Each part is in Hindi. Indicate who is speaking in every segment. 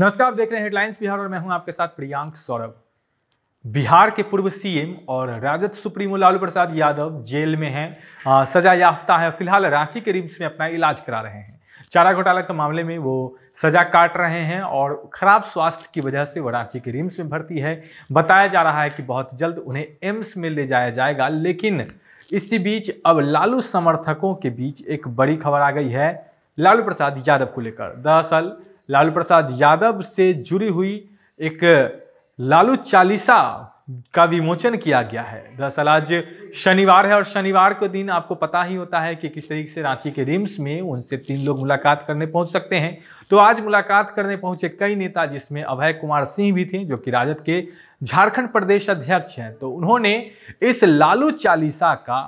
Speaker 1: नमस्कार आप देख रहे हैं हेडलाइंस बिहार और मैं हूं आपके साथ प्रियांक सौरभ बिहार के पूर्व सीएम और राजद सुप्रीमो लालू प्रसाद यादव जेल में हैं सजा याफ्ता है फिलहाल रांची के रिम्स में अपना इलाज करा रहे हैं चारा घोटाला के मामले में वो सजा काट रहे हैं और खराब स्वास्थ्य की वजह से वो रांची के रिम्स में भर्ती है बताया जा रहा है कि बहुत जल्द उन्हें एम्स में ले जाया जाएगा लेकिन इसी बीच अब लालू समर्थकों के बीच एक बड़ी खबर आ गई है लालू प्रसाद यादव को लेकर दरअसल लालू प्रसाद यादव से जुड़ी हुई एक लालू चालीसा का विमोचन किया गया है दरअसल आज शनिवार है और शनिवार के दिन आपको पता ही होता है कि किस तरीके से रांची के रिम्स में उनसे तीन लोग मुलाकात करने पहुंच सकते हैं तो आज मुलाकात करने पहुंचे कई नेता जिसमें अभय कुमार सिंह भी थे जो कि राजद के झारखंड प्रदेश अध्यक्ष हैं तो उन्होंने इस लालू चालीसा का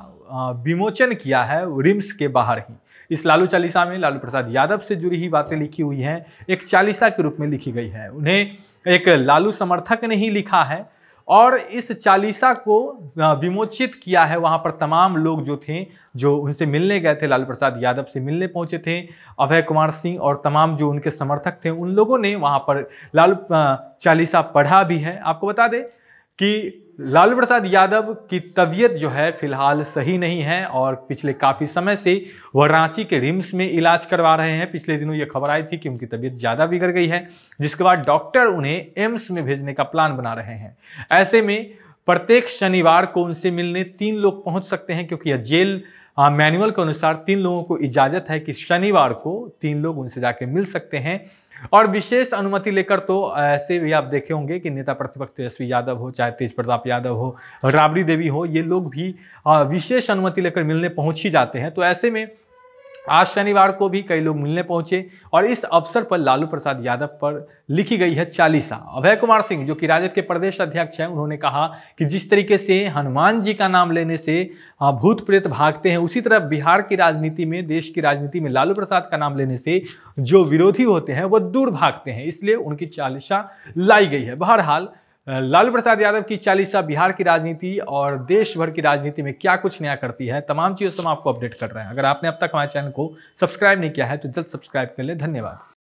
Speaker 1: विमोचन किया है रिम्स के बाहर ही इस लालू चालीसा में लालू प्रसाद यादव से जुड़ी ही बातें लिखी हुई हैं एक चालीसा के रूप में लिखी गई है उन्हें एक लालू समर्थक ने ही लिखा है और इस चालीसा को विमोचित किया है वहाँ पर तमाम लोग जो थे जो उनसे मिलने गए थे लालू प्रसाद यादव से मिलने पहुँचे थे अभय कुमार सिंह और तमाम जो उनके समर्थक थे उन लोगों ने वहाँ पर लालू चालीसा पढ़ा भी है आपको बता दें कि लालू प्रसाद यादव की तबीयत जो है फिलहाल सही नहीं है और पिछले काफ़ी समय से वह रांची के रिम्स में इलाज करवा रहे हैं पिछले दिनों ये खबर आई थी कि उनकी तबीयत ज़्यादा बिगड़ गई है जिसके बाद डॉक्टर उन्हें एम्स में भेजने का प्लान बना रहे हैं ऐसे में प्रत्येक शनिवार को उनसे मिलने तीन लोग पहुँच सकते हैं क्योंकि यह जेल मैनुअल के अनुसार तीन लोगों को इजाज़त है कि शनिवार को तीन लोग उनसे जाके मिल सकते हैं और विशेष अनुमति लेकर तो ऐसे भी आप देखे होंगे कि नेता प्रतिपक्ष तेजस्वी यादव हो चाहे तेज प्रताप यादव हो राबड़ी देवी हो ये लोग भी विशेष अनुमति लेकर मिलने पहुंच ही जाते हैं तो ऐसे में आज शनिवार को भी कई लोग मिलने पहुंचे और इस अवसर पर लालू प्रसाद यादव पर लिखी गई है चालीसा अभय कुमार सिंह जो कि राजद के प्रदेश अध्यक्ष हैं उन्होंने कहा कि जिस तरीके से हनुमान जी का नाम लेने से हाँ, भूत प्रेत भागते हैं उसी तरह बिहार की राजनीति में देश की राजनीति में लालू प्रसाद का नाम लेने से जो विरोधी होते हैं वो दूर भागते हैं इसलिए उनकी चालीसा लाई गई है बहरहाल लालू प्रसाद यादव की चालीसा बिहार की राजनीति और देश भर की राजनीति में क्या कुछ नया करती है तमाम चीज़ों से हम आपको अपडेट कर रहे हैं अगर आपने अब तक हमारे चैनल को सब्सक्राइब नहीं किया है तो जल्द सब्सक्राइब कर लें धन्यवाद